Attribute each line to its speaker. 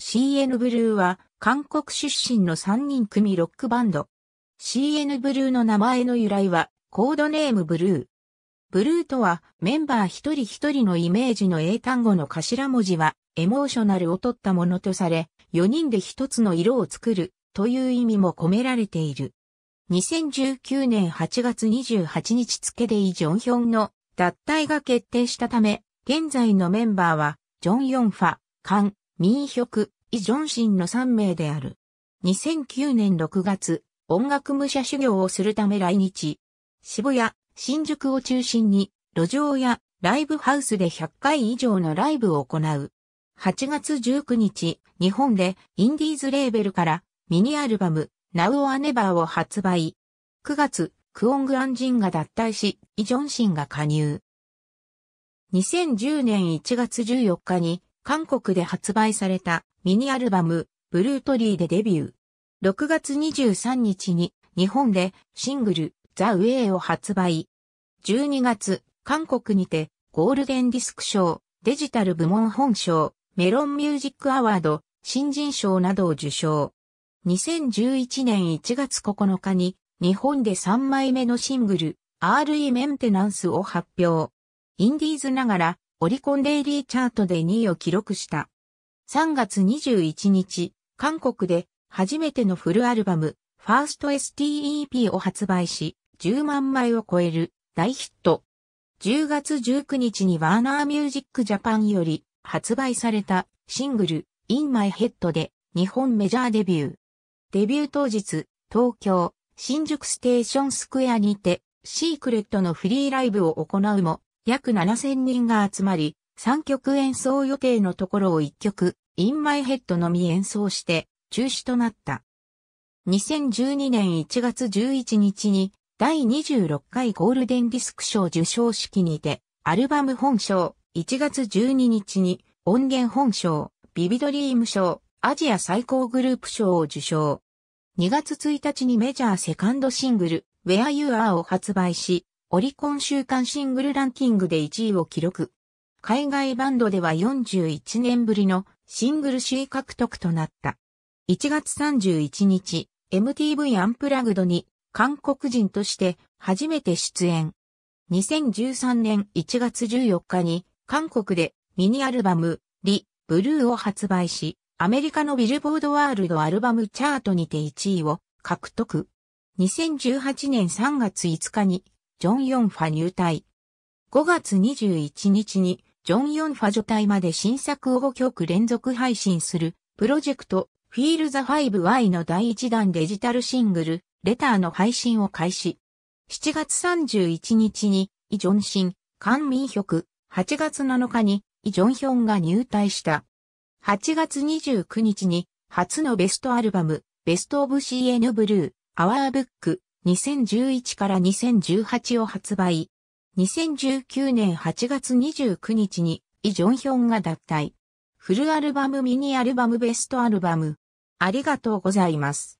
Speaker 1: CN ブルーは韓国出身の3人組ロックバンド。CN ブルーの名前の由来はコードネームブルー。ブルーとはメンバー一人一人のイメージの英単語の頭文字はエモーショナルを取ったものとされ、4人で一つの色を作るという意味も込められている。2019年8月28日付でイ・ジョンヒョンの脱退が決定したため、現在のメンバーはジョン・ヨンファ、カン、ミ曲ヒョク、イ・ジョンシンの3名である。2009年6月、音楽武者修行をするため来日。渋谷、新宿を中心に、路上やライブハウスで100回以上のライブを行う。8月19日、日本でインディーズレーベルからミニアルバム Now or Never を発売。9月、クオングアンジンが脱退し、イ・ジョンシンが加入。2010年1月14日に韓国で発売されたミニアルバム、ブルートリーでデビュー。6月23日に日本でシングル、ザ・ウェイを発売。12月、韓国にてゴールデンディスク賞、デジタル部門本賞、メロンミュージックアワード、新人賞などを受賞。2011年1月9日に日本で3枚目のシングル、RE メンテナンスを発表。インディーズながらオリコンデイリーチャートで2位を記録した。3月21日、韓国で初めてのフルアルバム、ファースト STEP を発売し、10万枚を超える大ヒット。10月19日にワーナーミュージックジャパンより発売されたシングル In My Head で日本メジャーデビュー。デビュー当日、東京、新宿ステーションスクエアにて、シークレットのフリーライブを行うも、約7000人が集まり、3曲演奏予定のところを1曲、In My Head のみ演奏して中止となった。2012年1月11日に第26回ゴールデンディスク賞受賞式にて、アルバム本賞、1月12日に音源本賞、ビビドリーム賞、アジア最高グループ賞を受賞。2月1日にメジャーセカンドシングル、Where You Are を発売し、オリコン週間シングルランキングで1位を記録。海外バンドでは41年ぶりのシングル C 獲得となった。1月31日、MTV アンプラグドに韓国人として初めて出演。2013年1月14日に韓国でミニアルバムリ・ブルーを発売し、アメリカのビルボードワールドアルバムチャートにて1位を獲得。2018年3月5日にジョン・ヨンファ入隊。5月21日に、ジョン・ヨンファ除隊まで新作を5曲連続配信する、プロジェクト、フィール・ザ・ファイブ・ワイの第1弾デジタルシングル、レターの配信を開始。7月31日に、イ・ジョンシン、カン・ミンヒョク、8月7日に、イ・ジョンヒョンが入隊した。8月29日に、初のベストアルバム、ベスト・オブ・シー・エヌ・ブルー、アワーブック、2011から2018を発売。2019年8月29日にイ・ジョンヒョンが脱退。フルアルバムミニアルバムベストアルバム。ありがとうございます。